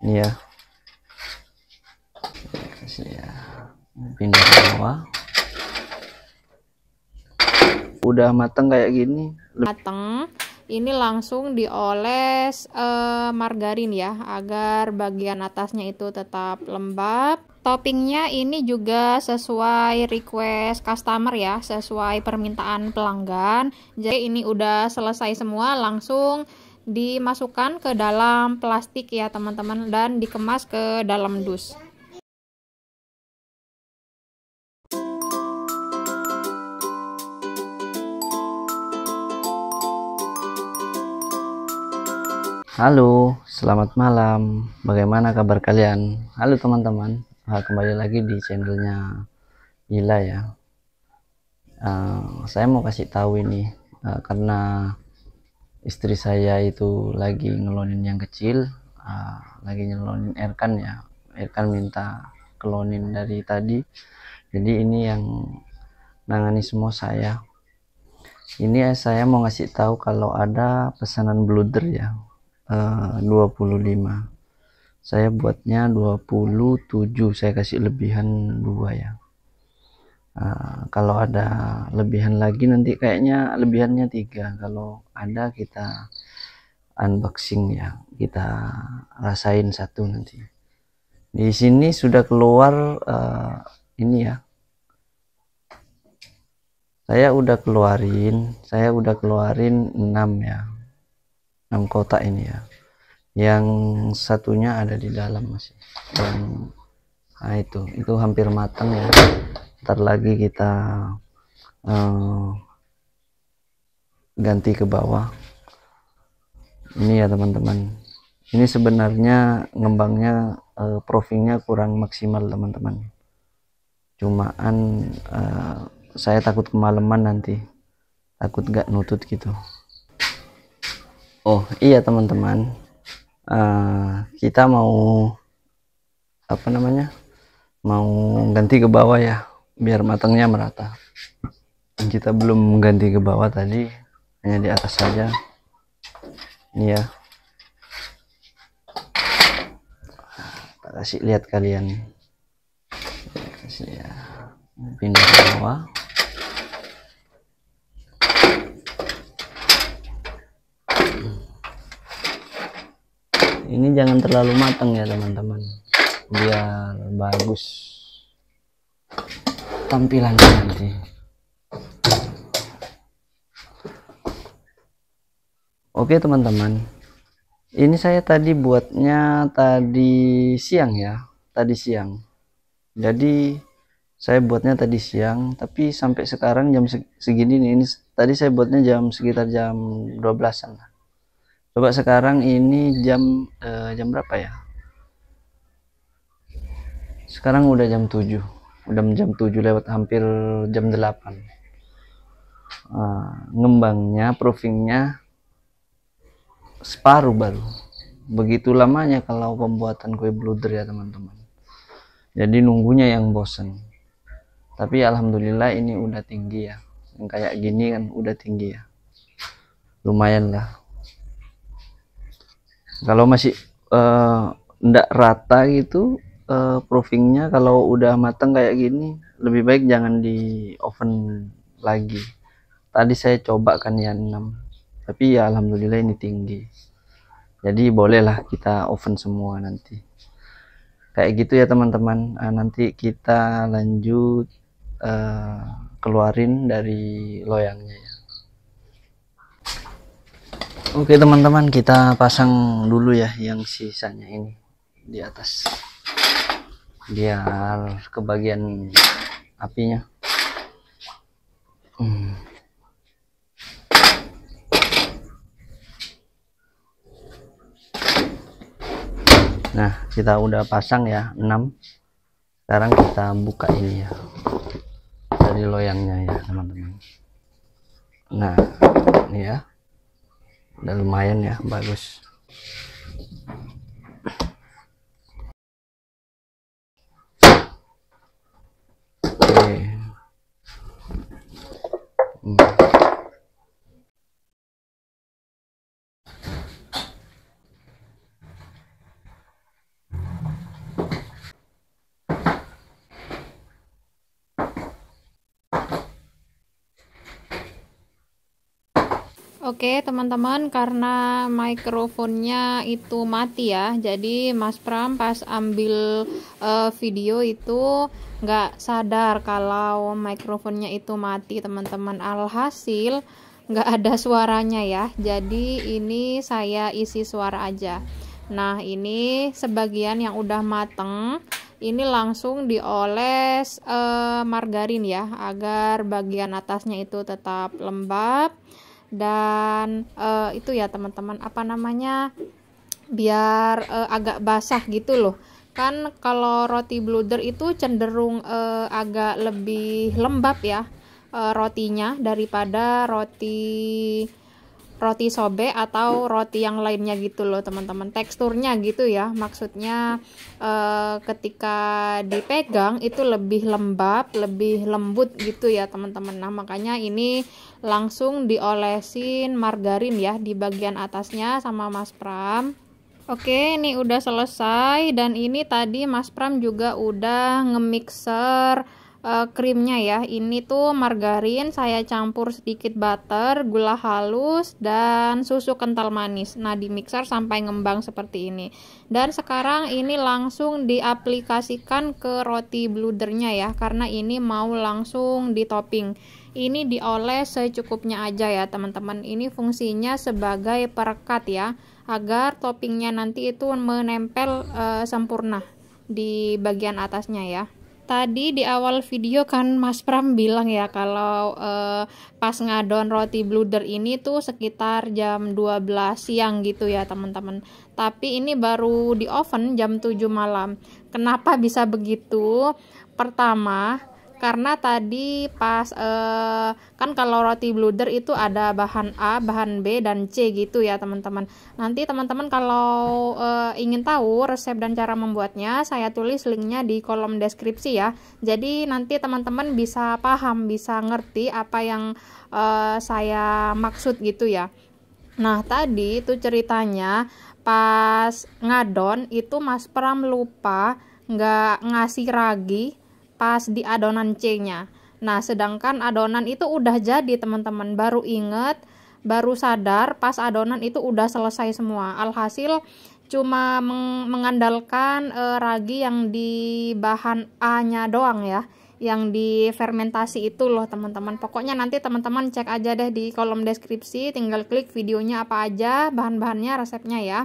ini ya iya. pindah ke bawah udah mateng kayak gini mateng ini langsung dioles uh, margarin ya agar bagian atasnya itu tetap lembab toppingnya ini juga sesuai request customer ya sesuai permintaan pelanggan jadi ini udah selesai semua langsung dimasukkan ke dalam plastik ya teman-teman dan dikemas ke dalam dus. Halo, selamat malam. Bagaimana kabar kalian? Halo teman-teman, ah, kembali lagi di channelnya Gila ya. Uh, saya mau kasih tahu ini uh, karena istri saya itu lagi ngelonin yang kecil uh, lagi ngelonin Erkan ya Erkan minta kelonin dari tadi jadi ini yang nangani semua saya ini eh, saya mau ngasih tahu kalau ada pesanan bluder ya eh, uh, 25 saya buatnya 27 saya kasih lebihan dua ya Ah, kalau ada lebihan lagi nanti kayaknya lebihannya tiga kalau ada kita unboxing ya kita rasain satu nanti di sini sudah keluar uh, ini ya saya udah keluarin saya udah keluarin 6 ya 6 kotak ini ya yang satunya ada di dalam masih yang nah itu itu hampir matang ya ntar lagi kita uh, ganti ke bawah ini ya teman-teman ini sebenarnya ngembangnya uh, eh, profilnya kurang maksimal teman-teman cumaan uh, saya takut kemalaman nanti takut gak nutut gitu oh iya teman-teman uh, kita mau apa namanya mau ganti ke bawah ya biar matangnya merata kita belum mengganti ke bawah tadi hanya di atas saja ini ya tak kasih lihat kalian kasih ya pindah ke bawah ini jangan terlalu matang ya teman-teman biar bagus tampilannya nanti oke teman-teman ini saya tadi buatnya tadi siang ya tadi siang jadi saya buatnya tadi siang tapi sampai sekarang jam segini nih ini tadi saya buatnya jam sekitar jam 12an coba sekarang ini jam eh, jam berapa ya sekarang udah jam 7 udah jam 7 lewat hampir jam 8 uh, ah, ngembangnya proofingnya separuh baru begitu lamanya kalau pembuatan kue bluder ya teman-teman jadi nunggunya yang bosen tapi alhamdulillah ini udah tinggi ya yang kayak gini kan udah tinggi ya lumayan lah kalau masih uh, ndak rata gitu uh, proofingnya kalau udah matang kayak gini lebih baik jangan di oven lagi tadi saya coba kan ya 6 tapi ya alhamdulillah ini tinggi jadi bolehlah kita oven semua nanti kayak gitu ya teman-teman nah, nanti kita lanjut uh, keluarin dari loyangnya ya Oke teman-teman kita pasang dulu ya yang sisanya ini di atas biar kebagian apinya hmm. nah kita udah pasang ya 6 sekarang kita buka ini ya dari loyangnya ya teman-teman nah ini ya udah lumayan ya bagus Oke teman-teman karena mikrofonnya itu mati ya jadi Mas Pram pas ambil uh, video itu nggak sadar kalau mikrofonnya itu mati teman-teman alhasil nggak ada suaranya ya jadi ini saya isi suara aja nah ini sebagian yang udah mateng ini langsung dioles uh, margarin ya agar bagian atasnya itu tetap lembab dan uh, itu ya teman-teman apa namanya biar uh, agak basah gitu loh kan kalau roti bluder itu cenderung uh, agak lebih lembab ya uh, rotinya daripada roti roti sobek atau roti yang lainnya gitu loh teman-teman teksturnya gitu ya maksudnya eh, ketika dipegang itu lebih lembab lebih lembut gitu ya teman-teman nah makanya ini langsung diolesin margarin ya di bagian atasnya sama Mas Pram Oke, ini udah selesai dan ini tadi Mas Pram juga udah ngemixer uh, krimnya ya. Ini tuh margarin saya campur sedikit butter, gula halus dan susu kental manis. Nah, di mixer sampai ngembang seperti ini. Dan sekarang ini langsung diaplikasikan ke roti bludernya ya karena ini mau langsung di topping. Ini dioles secukupnya aja ya, teman-teman. Ini fungsinya sebagai perekat ya agar toppingnya nanti itu menempel uh, sempurna di bagian atasnya ya tadi di awal video kan Mas Pram bilang ya kalau eh, pas ngadon roti bluder ini tuh sekitar jam 12 siang gitu ya teman-teman. Tapi ini baru di oven jam 7 malam. Kenapa bisa begitu? Pertama, karena tadi pas uh, kan kalau roti bluder itu ada bahan A, bahan B dan C gitu ya teman-teman. Nanti teman-teman kalau uh, ingin tahu resep dan cara membuatnya, saya tulis linknya di kolom deskripsi ya. Jadi nanti teman-teman bisa paham, bisa ngerti apa yang uh, saya maksud gitu ya. Nah tadi itu ceritanya pas ngadon itu Mas Pram lupa nggak ngasih ragi pas di adonan C-nya. Nah, sedangkan adonan itu udah jadi, teman-teman. Baru inget, baru sadar pas adonan itu udah selesai semua. Alhasil cuma meng mengandalkan e, ragi yang di bahan A-nya doang ya yang difermentasi itu loh teman-teman pokoknya nanti teman-teman cek aja deh di kolom deskripsi tinggal klik videonya apa aja bahan-bahannya resepnya ya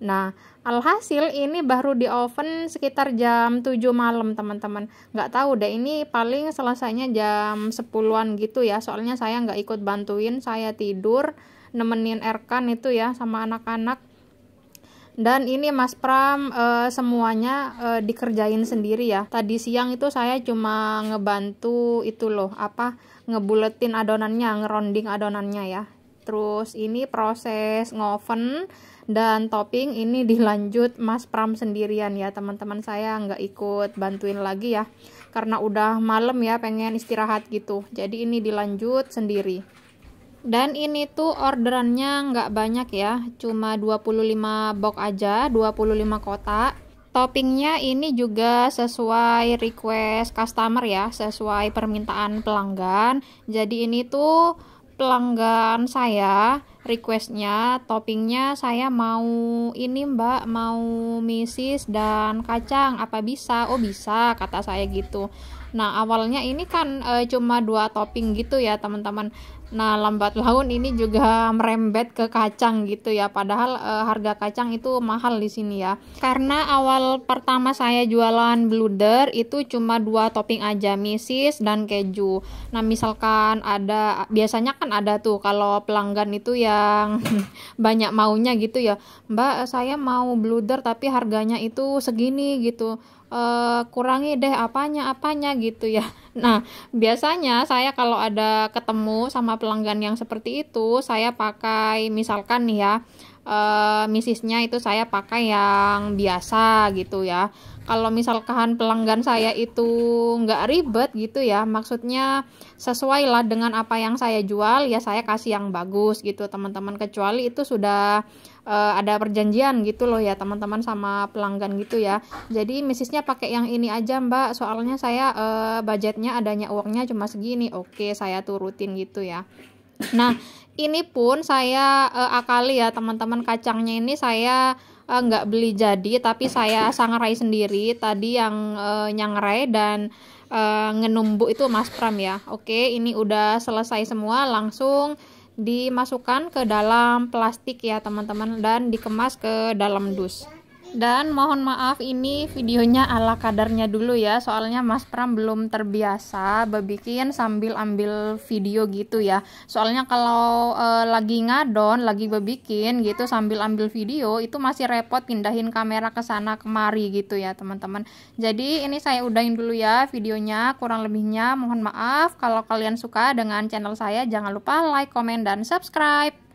nah Alhasil ini baru di oven sekitar jam 7 malam teman-teman. Gak tahu deh ini paling selesainya jam 10-an gitu ya. Soalnya saya nggak ikut bantuin, saya tidur nemenin Erkan itu ya sama anak-anak. Dan ini Mas Pram e, semuanya e, dikerjain sendiri ya. Tadi siang itu saya cuma ngebantu itu loh apa ngebuletin adonannya, ngeronding adonannya ya. Terus ini proses ngoven dan topping ini dilanjut Mas Pram sendirian ya teman-teman saya nggak ikut bantuin lagi ya karena udah malam ya pengen istirahat gitu jadi ini dilanjut sendiri dan ini tuh orderannya nggak banyak ya cuma 25 box aja 25 kotak toppingnya ini juga sesuai request customer ya sesuai permintaan pelanggan jadi ini tuh pelanggan saya requestnya toppingnya saya mau ini mbak mau misis dan kacang apa bisa oh bisa kata saya gitu nah awalnya ini kan e, cuma dua topping gitu ya teman-teman Nah, lambat laun ini juga merembet ke kacang gitu ya. Padahal e, harga kacang itu mahal di sini ya. Karena awal pertama saya jualan bluder itu cuma dua topping aja, misis dan keju. Nah, misalkan ada biasanya kan ada tuh kalau pelanggan itu yang banyak maunya gitu ya. Mbak, saya mau bluder tapi harganya itu segini gitu uh, kurangi deh apanya apanya gitu ya. Nah, biasanya saya kalau ada ketemu sama pelanggan yang seperti itu, saya pakai misalkan nih ya uh, misisnya itu saya pakai yang biasa gitu ya kalau misalkan pelanggan saya itu nggak ribet gitu ya maksudnya sesuai lah dengan apa yang saya jual ya saya kasih yang bagus gitu teman-teman kecuali itu sudah uh, ada perjanjian gitu loh ya teman-teman sama pelanggan gitu ya jadi misisnya pakai yang ini aja mbak soalnya saya uh, budgetnya adanya uangnya cuma segini oke saya turutin gitu ya Nah, ini pun saya uh, akali ya teman-teman kacangnya ini saya uh, nggak beli jadi tapi saya sangrai sendiri tadi yang uh, nyangrai dan uh, ngenumbu itu Mas Pram ya. Oke, ini udah selesai semua langsung dimasukkan ke dalam plastik ya teman-teman dan dikemas ke dalam dus. Dan mohon maaf ini videonya ala kadarnya dulu ya Soalnya Mas Pram belum terbiasa berbikin sambil ambil video gitu ya Soalnya kalau e, lagi ngadon, lagi berbikin gitu sambil ambil video Itu masih repot pindahin kamera ke sana kemari gitu ya teman-teman Jadi ini saya udahin dulu ya videonya kurang lebihnya Mohon maaf kalau kalian suka dengan channel saya Jangan lupa like, komen, dan subscribe